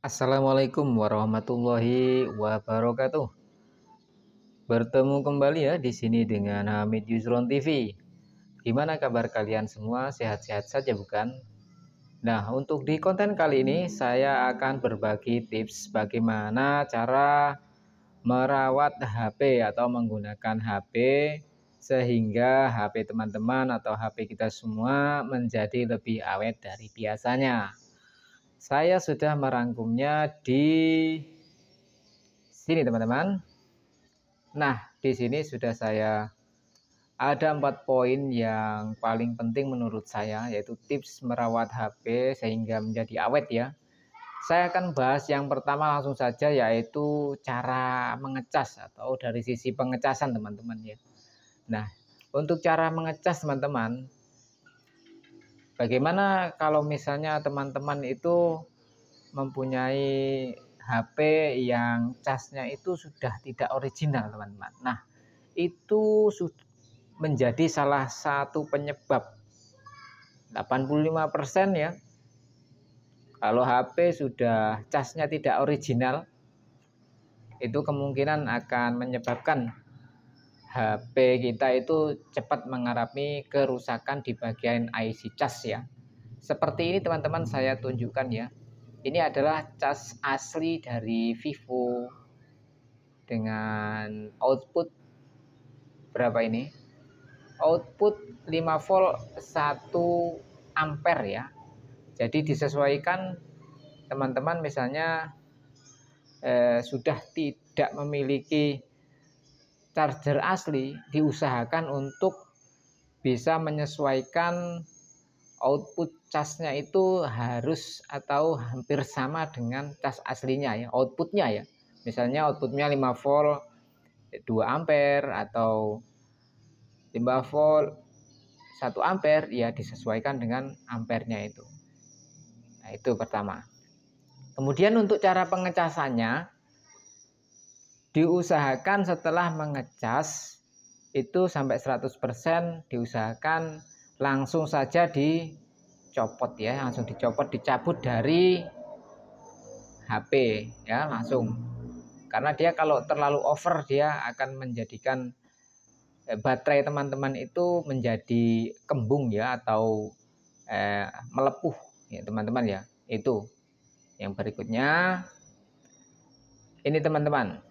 Assalamualaikum warahmatullahi wabarakatuh. Bertemu kembali ya di sini dengan Hamid Yusron TV. Gimana kabar kalian semua? Sehat-sehat saja bukan? Nah, untuk di konten kali ini saya akan berbagi tips bagaimana cara merawat HP atau menggunakan HP sehingga HP teman-teman atau HP kita semua menjadi lebih awet dari biasanya. Saya sudah merangkumnya di sini teman-teman. Nah, di sini sudah saya ada empat poin yang paling penting menurut saya yaitu tips merawat HP sehingga menjadi awet ya. Saya akan bahas yang pertama langsung saja yaitu cara mengecas atau dari sisi pengecasan teman-teman ya. Nah, untuk cara mengecas teman-teman, Bagaimana kalau misalnya teman-teman itu mempunyai HP yang casnya itu sudah tidak original, teman-teman. Nah, itu menjadi salah satu penyebab 85% ya. Kalau HP sudah casnya tidak original, itu kemungkinan akan menyebabkan HP kita itu cepat mengalami kerusakan di bagian IC cas ya. Seperti ini teman-teman saya tunjukkan ya. Ini adalah cas asli dari Vivo dengan output berapa ini? Output 5 volt 1 ampere ya. Jadi disesuaikan teman-teman misalnya eh, sudah tidak memiliki charger asli diusahakan untuk bisa menyesuaikan output casnya itu harus atau hampir sama dengan cas aslinya ya outputnya ya misalnya outputnya 5 volt 2 ampere atau 5 volt 1 ampere ya disesuaikan dengan ampernya itu nah itu pertama kemudian untuk cara pengecasannya diusahakan setelah mengecas itu sampai 100% diusahakan langsung saja dicopot ya langsung dicopot dicabut dari HP ya langsung karena dia kalau terlalu over dia akan menjadikan eh, baterai teman-teman itu menjadi kembung ya atau eh, melepuh ya teman-teman ya itu yang berikutnya ini teman-teman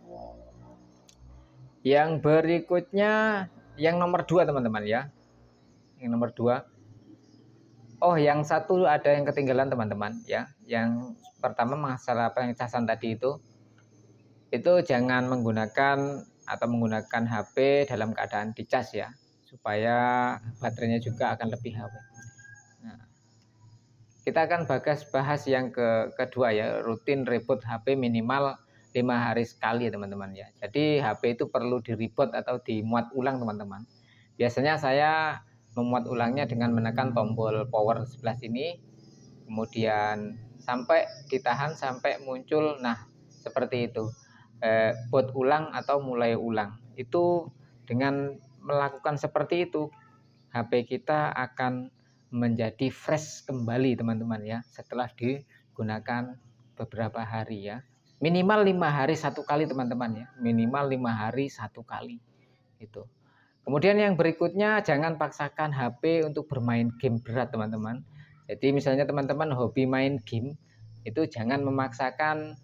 yang berikutnya yang nomor dua teman-teman ya. Yang nomor dua. Oh, yang satu ada yang ketinggalan teman-teman ya. Yang pertama masalah pengecasan tadi itu itu jangan menggunakan atau menggunakan HP dalam keadaan dicas ya supaya baterainya juga akan lebih awet. Nah, kita akan bahas bahas yang ke kedua ya rutin reboot HP minimal lima hari sekali ya teman-teman ya. Jadi HP itu perlu di reboot atau dimuat ulang teman-teman. Biasanya saya memuat ulangnya dengan menekan tombol power sebelah sini Kemudian sampai ditahan sampai muncul nah seperti itu. Eh, boot ulang atau mulai ulang. Itu dengan melakukan seperti itu HP kita akan menjadi fresh kembali teman-teman ya setelah digunakan beberapa hari ya minimal lima hari satu kali teman-teman ya minimal lima hari satu kali itu kemudian yang berikutnya jangan paksakan HP untuk bermain game berat teman-teman jadi misalnya teman-teman hobi main game itu jangan memaksakan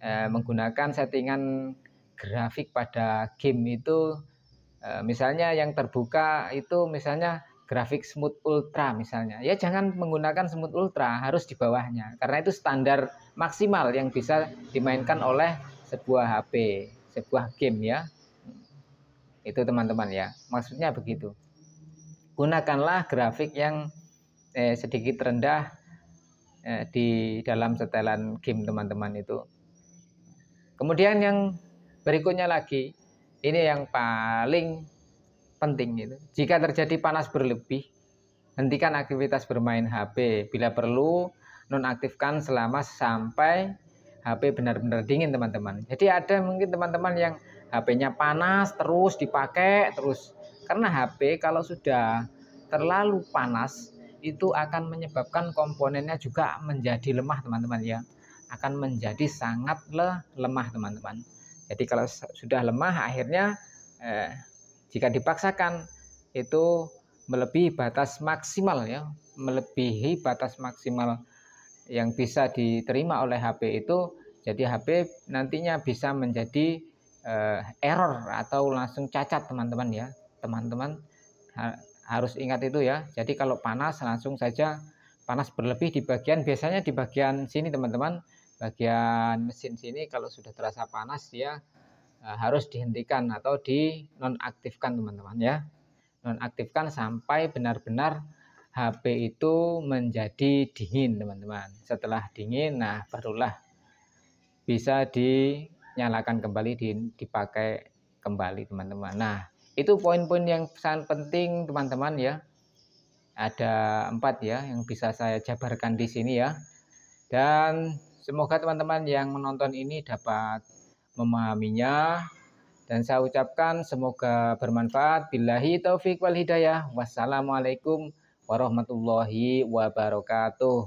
eh, menggunakan settingan grafik pada game itu eh, misalnya yang terbuka itu misalnya grafik smooth ultra misalnya. Ya jangan menggunakan smooth ultra, harus di bawahnya karena itu standar maksimal yang bisa dimainkan oleh sebuah HP, sebuah game ya. Itu teman-teman ya. Maksudnya begitu. Gunakanlah grafik yang eh, sedikit rendah eh, di dalam setelan game teman-teman itu. Kemudian yang berikutnya lagi, ini yang paling penting gitu. Jika terjadi panas berlebih, hentikan aktivitas bermain HP. Bila perlu, nonaktifkan selama sampai HP benar-benar dingin teman-teman. Jadi ada mungkin teman-teman yang HP-nya panas terus dipakai terus karena HP kalau sudah terlalu panas itu akan menyebabkan komponennya juga menjadi lemah teman-teman ya akan menjadi sangat lemah teman-teman jadi kalau sudah lemah akhirnya eh, jika dipaksakan itu melebihi batas maksimal ya, melebihi batas maksimal yang bisa diterima oleh HP itu, jadi HP nantinya bisa menjadi uh, error atau langsung cacat teman-teman ya, teman-teman ha harus ingat itu ya. Jadi kalau panas langsung saja panas berlebih di bagian biasanya di bagian sini teman-teman, bagian mesin sini kalau sudah terasa panas ya Eh, harus dihentikan atau di nonaktifkan teman-teman ya. Nonaktifkan sampai benar-benar HP itu menjadi dingin teman-teman. Setelah dingin, nah barulah bisa dinyalakan kembali, dipakai kembali teman-teman. Nah itu poin-poin yang sangat penting teman-teman ya. Ada empat ya yang bisa saya jabarkan di sini ya. Dan semoga teman-teman yang menonton ini dapat memahaminya dan saya ucapkan semoga bermanfaat. Billahi taufiq wal hidayah. Wassalamualaikum warahmatullahi wabarakatuh.